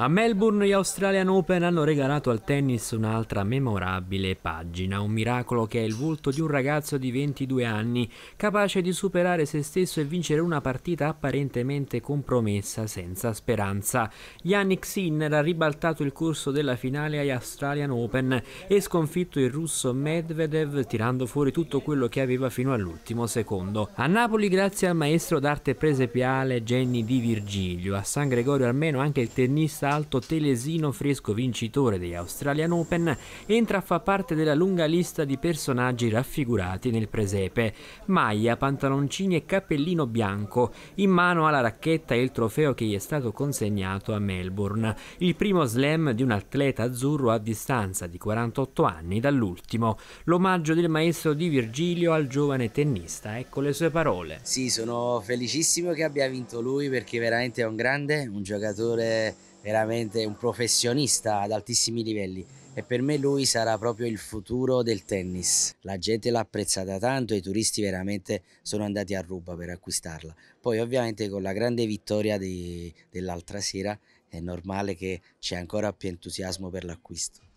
A Melbourne gli Australian Open hanno regalato al tennis un'altra memorabile pagina, un miracolo che è il volto di un ragazzo di 22 anni, capace di superare se stesso e vincere una partita apparentemente compromessa senza speranza. Yannick Sinner ha ribaltato il corso della finale agli Australian Open e sconfitto il russo Medvedev tirando fuori tutto quello che aveva fino all'ultimo secondo. A Napoli grazie al maestro d'arte presepiale Jenny Di Virgilio, a San Gregorio almeno anche il tennista salto telesino fresco vincitore degli Australian Open, entra a far parte della lunga lista di personaggi raffigurati nel presepe. Maglia, pantaloncini e cappellino bianco, in mano alla racchetta e il trofeo che gli è stato consegnato a Melbourne, il primo slam di un atleta azzurro a distanza di 48 anni dall'ultimo. L'omaggio del maestro di Virgilio al giovane tennista, ecco le sue parole. Sì, sono felicissimo che abbia vinto lui perché veramente è un grande, un giocatore veramente un professionista ad altissimi livelli e per me lui sarà proprio il futuro del tennis. La gente l'ha apprezzata tanto e i turisti veramente sono andati a ruba per acquistarla. Poi ovviamente con la grande vittoria dell'altra sera è normale che c'è ancora più entusiasmo per l'acquisto.